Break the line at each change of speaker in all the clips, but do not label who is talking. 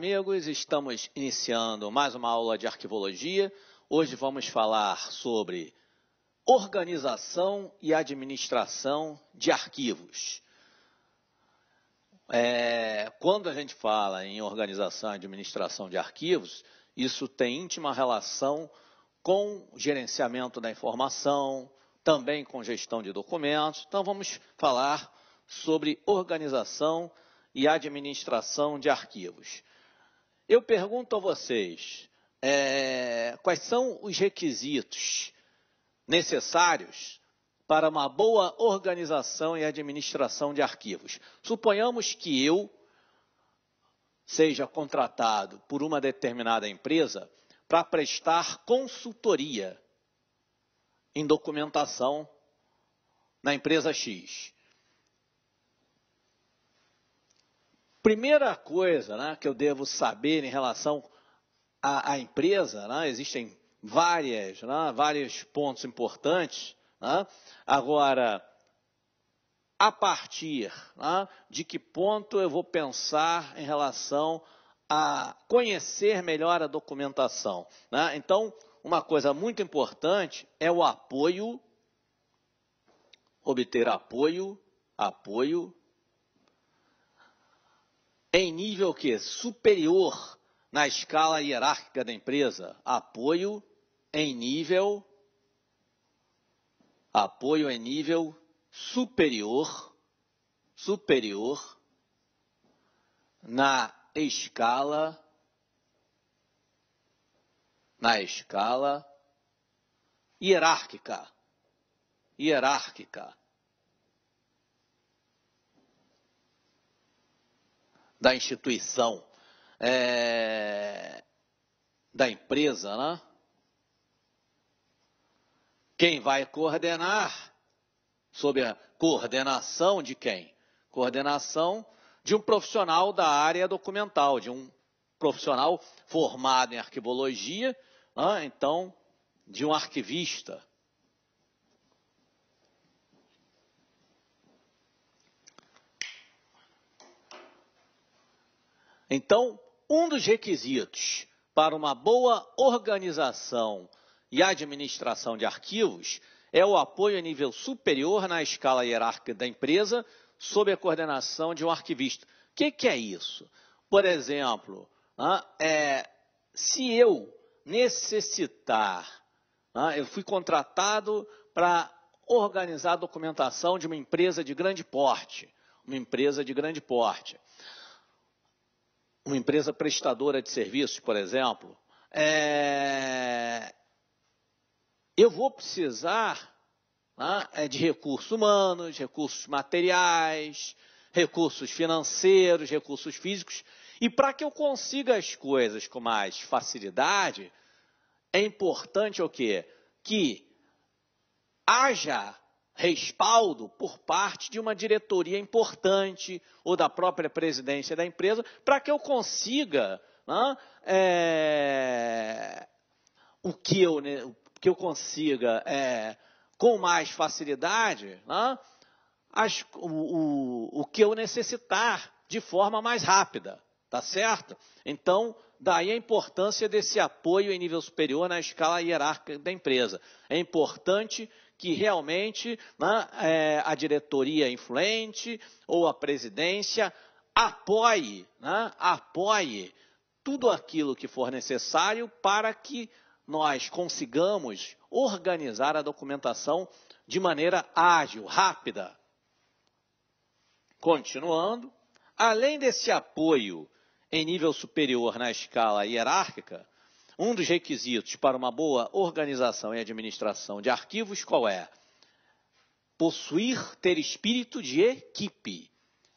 amigos, estamos iniciando mais uma aula de arquivologia. Hoje vamos falar sobre organização e administração de arquivos. É, quando a gente fala em organização e administração de arquivos, isso tem íntima relação com gerenciamento da informação, também com gestão de documentos. Então vamos falar sobre organização e administração de arquivos. Eu pergunto a vocês: é, quais são os requisitos necessários para uma boa organização e administração de arquivos? Suponhamos que eu seja contratado por uma determinada empresa para prestar consultoria em documentação na empresa X. Primeira coisa né, que eu devo saber em relação à, à empresa, né, existem várias, né, vários pontos importantes. Né? Agora, a partir né, de que ponto eu vou pensar em relação a conhecer melhor a documentação. Né? Então, uma coisa muito importante é o apoio, obter apoio, apoio em nível que superior na escala hierárquica da empresa, apoio em nível apoio em nível superior superior na escala na escala hierárquica hierárquica da instituição, é, da empresa, né? Quem vai coordenar? Sob a coordenação de quem? Coordenação de um profissional da área documental, de um profissional formado em arquivologia, né? então, de um arquivista. Então, um dos requisitos para uma boa organização e administração de arquivos é o apoio a nível superior na escala hierárquica da empresa, sob a coordenação de um arquivista. O que, que, é isso? Por exemplo, é, se eu necessitar, eu fui contratado para organizar a documentação de uma empresa de grande porte, uma empresa de grande porte uma empresa prestadora de serviços, por exemplo, é, eu vou precisar né, é de recursos humanos, recursos materiais, recursos financeiros, recursos físicos. E para que eu consiga as coisas com mais facilidade, é importante o quê? Que haja respaldo por parte de uma diretoria importante ou da própria presidência da empresa para que eu consiga né, é, o que eu, que eu consiga é, com mais facilidade né, as, o, o, o que eu necessitar de forma mais rápida, tá certo? Então, Daí a importância desse apoio em nível superior na escala hierárquica da empresa. É importante que realmente né, é, a diretoria influente ou a presidência apoie, né, apoie tudo aquilo que for necessário para que nós consigamos organizar a documentação de maneira ágil, rápida. Continuando, além desse apoio em nível superior na escala hierárquica, um dos requisitos para uma boa organização e administração de arquivos qual é? Possuir, ter espírito de equipe.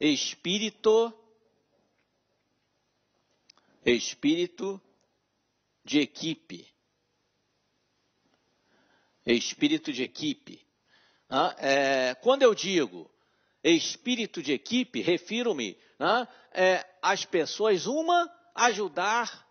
Espírito espírito de equipe. Espírito de equipe. Ah, é, quando eu digo espírito de equipe, refiro-me ah, é, às pessoas, uma ajudar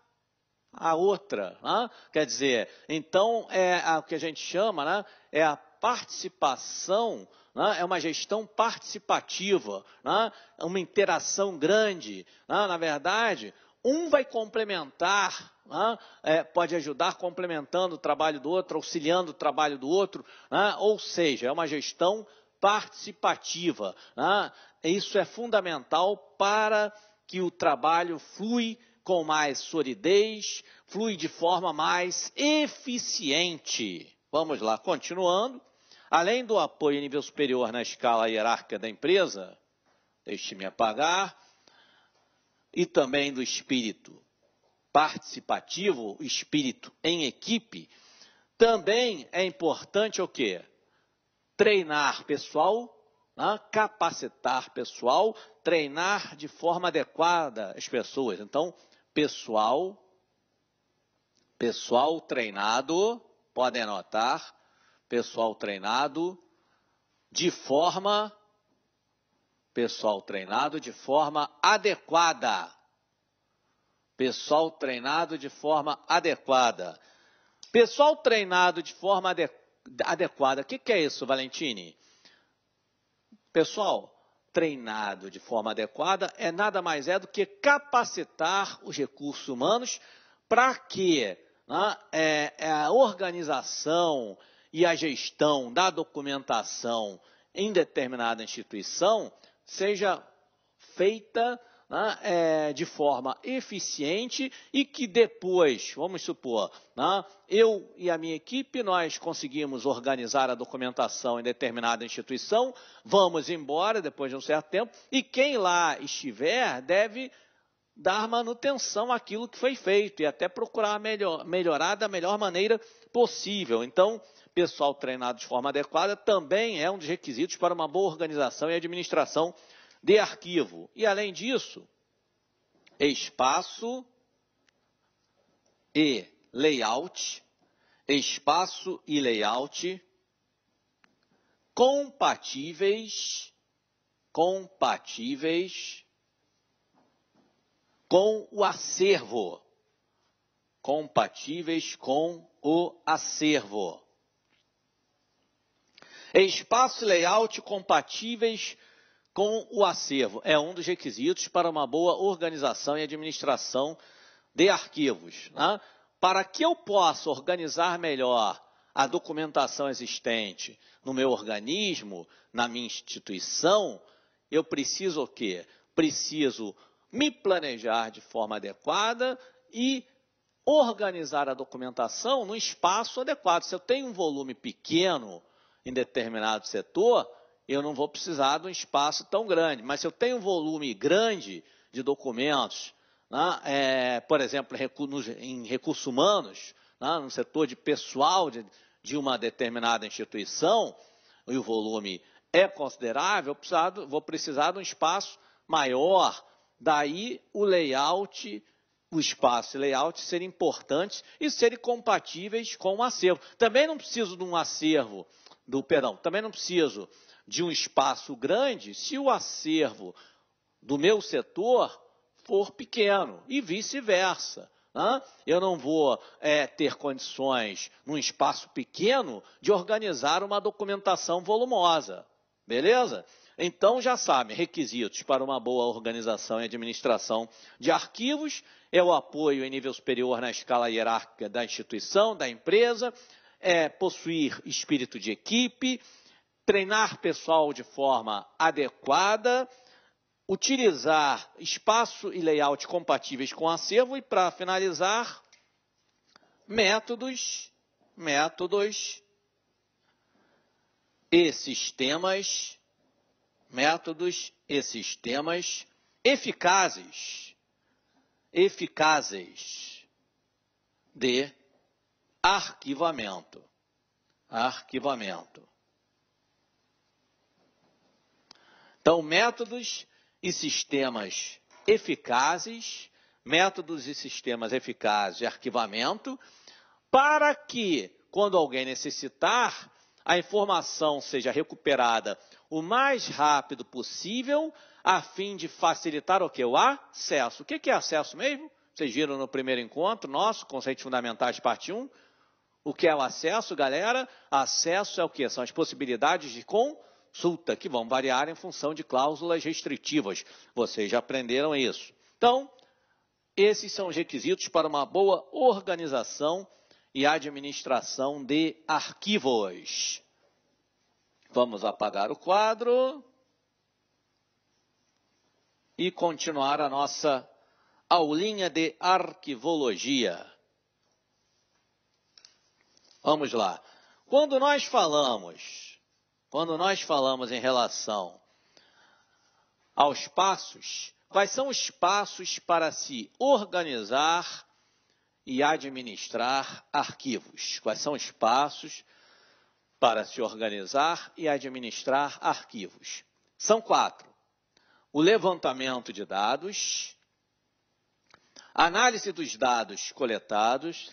a outra. Né? Quer dizer, então é o que a gente chama, né? é a participação, né? é uma gestão participativa, né? é uma interação grande. Né? Na verdade, um vai complementar, né? é, pode ajudar complementando o trabalho do outro, auxiliando o trabalho do outro, né? ou seja, é uma gestão participativa. Né? Isso é fundamental para que o trabalho flui com mais solidez, flui de forma mais eficiente. Vamos lá, continuando. Além do apoio a nível superior na escala hierárquica da empresa, deixe-me apagar, e também do espírito participativo, espírito em equipe, também é importante o quê? Treinar pessoal, né? capacitar pessoal, treinar de forma adequada as pessoas. Então, pessoal, pessoal treinado, podem anotar, pessoal treinado de forma pessoal treinado de forma adequada. Pessoal treinado de forma adequada. Pessoal treinado de forma adequada. O que, que é isso, Valentine? Pessoal, treinado de forma adequada é nada mais é do que capacitar os recursos humanos para que né, é, é a organização e a gestão da documentação em determinada instituição seja feita né, é, de forma eficiente e que depois, vamos supor, né, eu e a minha equipe, nós conseguimos organizar a documentação em determinada instituição, vamos embora depois de um certo tempo, e quem lá estiver deve dar manutenção àquilo que foi feito e até procurar melhor, melhorar da melhor maneira possível. Então, pessoal treinado de forma adequada também é um dos requisitos para uma boa organização e administração de arquivo. E além disso, espaço e layout, espaço e layout compatíveis, compatíveis com o acervo, compatíveis com o acervo. Espaço e layout compatíveis com o acervo. É um dos requisitos para uma boa organização e administração de arquivos. Né? Para que eu possa organizar melhor a documentação existente no meu organismo, na minha instituição, eu preciso o quê? Preciso me planejar de forma adequada e organizar a documentação no espaço adequado. Se eu tenho um volume pequeno em determinado setor, eu não vou precisar de um espaço tão grande. Mas se eu tenho um volume grande de documentos, né, é, por exemplo, em recursos humanos, né, no setor de pessoal de, de uma determinada instituição, e o volume é considerável, precisar, vou precisar de um espaço maior. Daí o layout, o espaço e layout serem importantes e serem compatíveis com o acervo. Também não preciso de um acervo, do perdão, também não preciso de um espaço grande se o acervo do meu setor for pequeno e vice-versa. Né? Eu não vou é, ter condições, num espaço pequeno, de organizar uma documentação volumosa. Beleza? Então, já sabem, requisitos para uma boa organização e administração de arquivos é o apoio em nível superior na escala hierárquica da instituição, da empresa, é possuir espírito de equipe, treinar pessoal de forma adequada, utilizar espaço e layout compatíveis com o acervo e, para finalizar, métodos, métodos e sistemas, métodos e sistemas eficazes, eficazes de arquivamento, arquivamento. Então, métodos e sistemas eficazes, métodos e sistemas eficazes de arquivamento, para que, quando alguém necessitar, a informação seja recuperada o mais rápido possível, a fim de facilitar o que? O acesso. O que é acesso mesmo? Vocês viram no primeiro encontro nosso, Conceitos Fundamentais, parte 1. O que é o acesso, galera? Acesso é o que? São as possibilidades de com consulta, que vão variar em função de cláusulas restritivas. Vocês já aprenderam isso. Então, esses são os requisitos para uma boa organização e administração de arquivos. Vamos apagar o quadro e continuar a nossa aulinha de arquivologia. Vamos lá. Quando nós falamos quando nós falamos em relação aos passos, quais são os passos para se organizar e administrar arquivos? Quais são os passos para se organizar e administrar arquivos? São quatro: o levantamento de dados, análise dos dados coletados,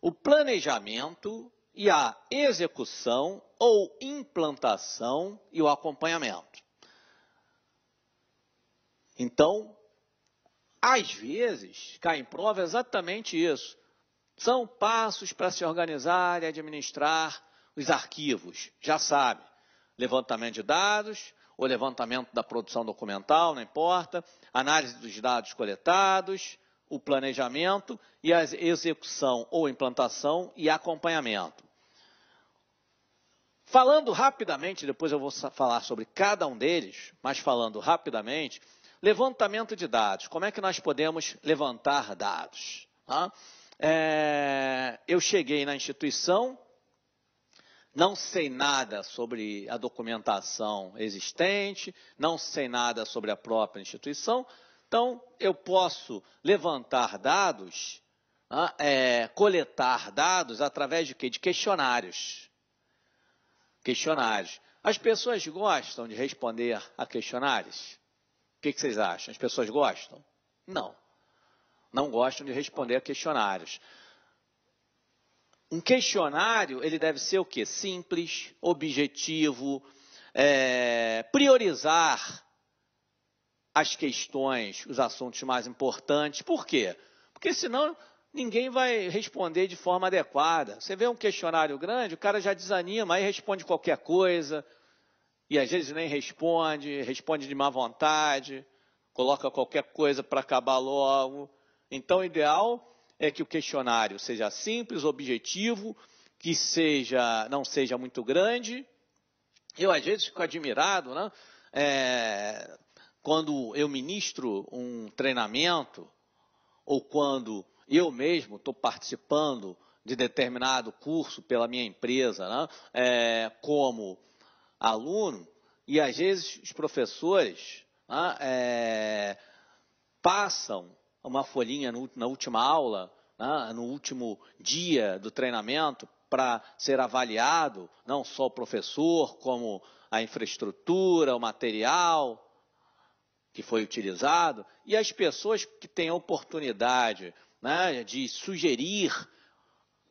o planejamento e a execução ou implantação e o acompanhamento. Então, às vezes, cai em prova é exatamente isso. São passos para se organizar e administrar os arquivos, já sabe. Levantamento de dados, o levantamento da produção documental, não importa, análise dos dados coletados, o planejamento e a execução ou implantação e acompanhamento. Falando rapidamente, depois eu vou falar sobre cada um deles, mas falando rapidamente, levantamento de dados. Como é que nós podemos levantar dados? Tá? É, eu cheguei na instituição, não sei nada sobre a documentação existente, não sei nada sobre a própria instituição, então eu posso levantar dados, tá? é, coletar dados através de quê? De questionários questionários. As pessoas gostam de responder a questionários? O que, que vocês acham? As pessoas gostam? Não. Não gostam de responder a questionários. Um questionário, ele deve ser o quê? Simples, objetivo, é, priorizar as questões, os assuntos mais importantes. Por quê? Porque senão ninguém vai responder de forma adequada. Você vê um questionário grande, o cara já desanima, aí responde qualquer coisa, e às vezes nem responde, responde de má vontade, coloca qualquer coisa para acabar logo. Então, o ideal é que o questionário seja simples, objetivo, que seja, não seja muito grande. Eu, às vezes, fico admirado, né? É, quando eu ministro um treinamento, ou quando eu mesmo estou participando de determinado curso pela minha empresa, né? é, como aluno, e às vezes os professores né? é, passam uma folhinha no, na última aula, né? no último dia do treinamento, para ser avaliado, não só o professor, como a infraestrutura, o material que foi utilizado, e as pessoas que têm a oportunidade né, de sugerir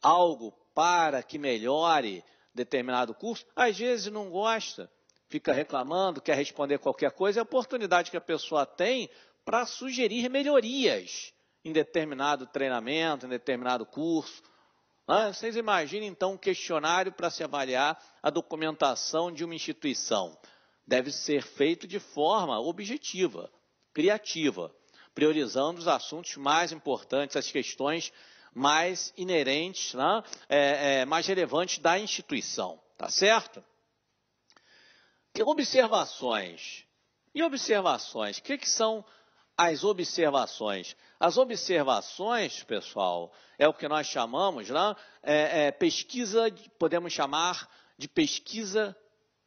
algo para que melhore determinado curso, às vezes não gosta, fica reclamando, quer responder qualquer coisa, é a oportunidade que a pessoa tem para sugerir melhorias em determinado treinamento, em determinado curso. Né. vocês imaginem então um questionário para se avaliar a documentação de uma instituição. Deve ser feito de forma objetiva, criativa priorizando os assuntos mais importantes, as questões mais inerentes, né? é, é, mais relevantes da instituição, tá certo? Observações. E observações? O que, é que são as observações? As observações, pessoal, é o que nós chamamos, né? É, é pesquisa, podemos chamar de pesquisa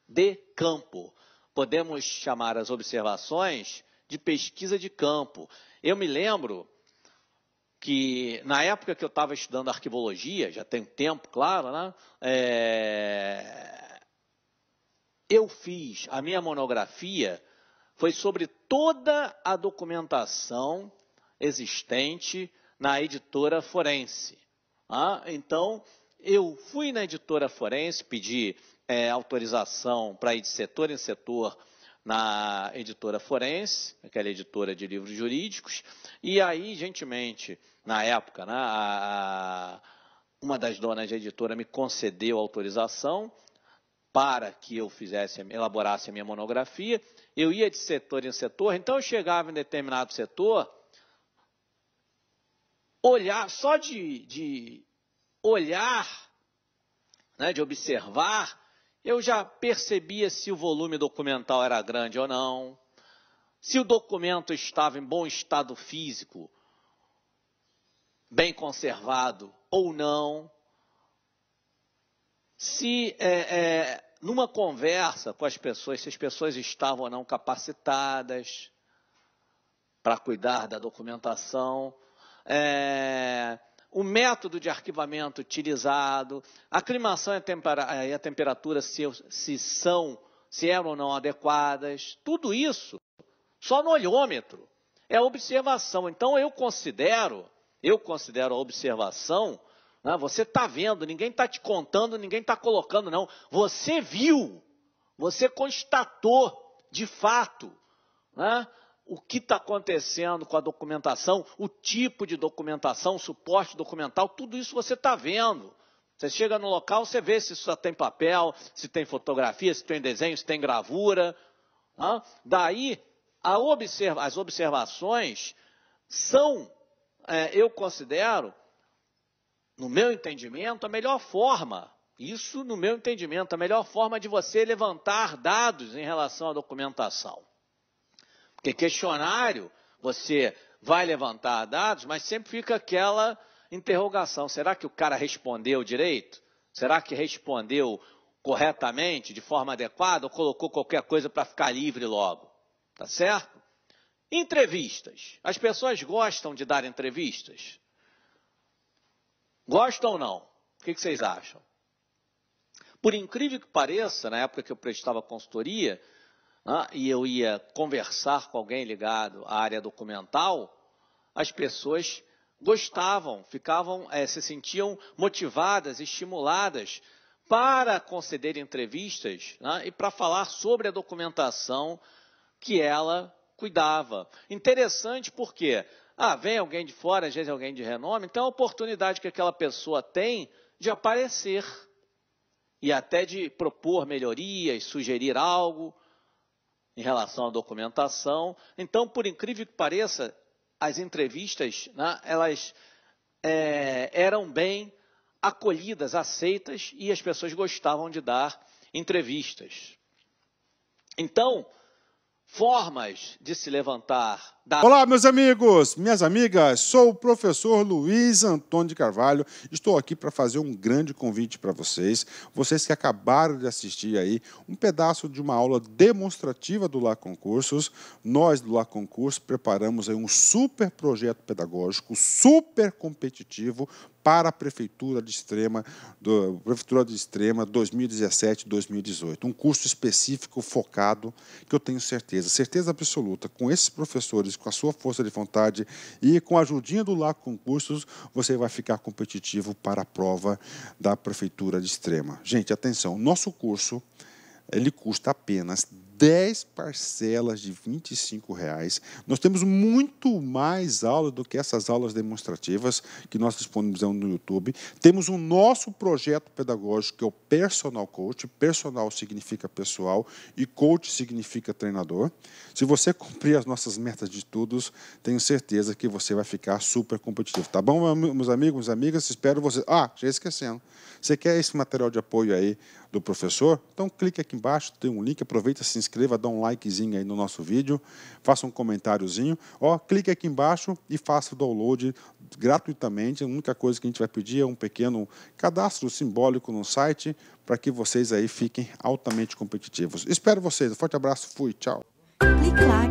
de campo. Podemos chamar as observações de pesquisa de campo. Eu me lembro que na época que eu estava estudando arquivologia, já tem tempo, claro, né? É... Eu fiz a minha monografia foi sobre toda a documentação existente na editora forense. Ah, então, eu fui na editora forense pedir é, autorização para ir de setor em setor na editora Forense, aquela editora de livros jurídicos, e aí, gentilmente, na época, né, a, uma das donas da editora me concedeu autorização para que eu fizesse, elaborasse a minha monografia. Eu ia de setor em setor, então eu chegava em determinado setor, olhar, só de, de olhar, né, de observar, eu já percebia se o volume documental era grande ou não, se o documento estava em bom estado físico, bem conservado ou não, se é, é, numa conversa com as pessoas, se as pessoas estavam ou não capacitadas para cuidar da documentação, é, o método de arquivamento utilizado, a climação e a, eh, e a temperatura se, se, são, se eram ou não adequadas, tudo isso só no olhômetro. É observação. Então eu considero, eu considero a observação, né, você está vendo, ninguém está te contando, ninguém está colocando, não. Você viu, você constatou de fato. Né? o que está acontecendo com a documentação, o tipo de documentação, suporte documental, tudo isso você está vendo. Você chega no local, você vê se só tem papel, se tem fotografia, se tem desenho, se tem gravura. Daí, observa as observações são, é, eu considero, no meu entendimento, a melhor forma. Isso, no meu entendimento, a melhor forma de você levantar dados em relação à documentação. Porque questionário, você vai levantar dados, mas sempre fica aquela interrogação: será que o cara respondeu direito? Será que respondeu corretamente, de forma adequada, ou colocou qualquer coisa para ficar livre logo? Tá certo? Entrevistas. As pessoas gostam de dar entrevistas? Gostam ou não? O que vocês acham? Por incrível que pareça, na época que eu prestava consultoria, né, e eu ia conversar com alguém ligado à área documental, as pessoas gostavam, ficavam, é, se sentiam motivadas, estimuladas para conceder entrevistas né, e para falar sobre a documentação que ela cuidava. Interessante porque, ah, vem alguém de fora, às vezes alguém de renome, então a oportunidade que aquela pessoa tem de aparecer e até de propor melhorias, sugerir algo, em relação à documentação. Então, por incrível que pareça, as entrevistas, né, elas é, eram bem acolhidas, aceitas e as pessoas gostavam de dar entrevistas. Então, formas de se levantar.
Da... Olá, meus amigos, minhas amigas, sou o professor Luiz Antônio de Carvalho. Estou aqui para fazer um grande convite para vocês, vocês que acabaram de assistir aí um pedaço de uma aula demonstrativa do Lá Concursos. Nós do Lá Concursos preparamos aí um super projeto pedagógico, super competitivo para a prefeitura de Extrema, do, prefeitura de Extrema 2017-2018, um curso específico focado que eu tenho certeza, certeza absoluta, com esses professores, com a sua força de vontade e com a ajudinha do LAC Concursos, você vai ficar competitivo para a prova da prefeitura de Extrema. Gente, atenção, nosso curso ele custa apenas 10 parcelas de R$ reais. Nós temos muito mais aulas do que essas aulas demonstrativas que nós disponibilizamos no YouTube. Temos o um nosso projeto pedagógico, que é o Personal Coach. Personal significa pessoal e coach significa treinador. Se você cumprir as nossas metas de estudos, tenho certeza que você vai ficar super competitivo. Tá bom, meus amigos, minhas amigas? Espero você. Ah, já esquecendo. Você quer esse material de apoio aí? do professor, então clique aqui embaixo, tem um link, aproveita, se inscreva, dá um likezinho aí no nosso vídeo, faça um comentáriozinho, ó, clique aqui embaixo e faça o download gratuitamente. A única coisa que a gente vai pedir é um pequeno cadastro simbólico no site para que vocês aí fiquem altamente competitivos. Espero vocês, um forte abraço, fui, tchau. Clique lá.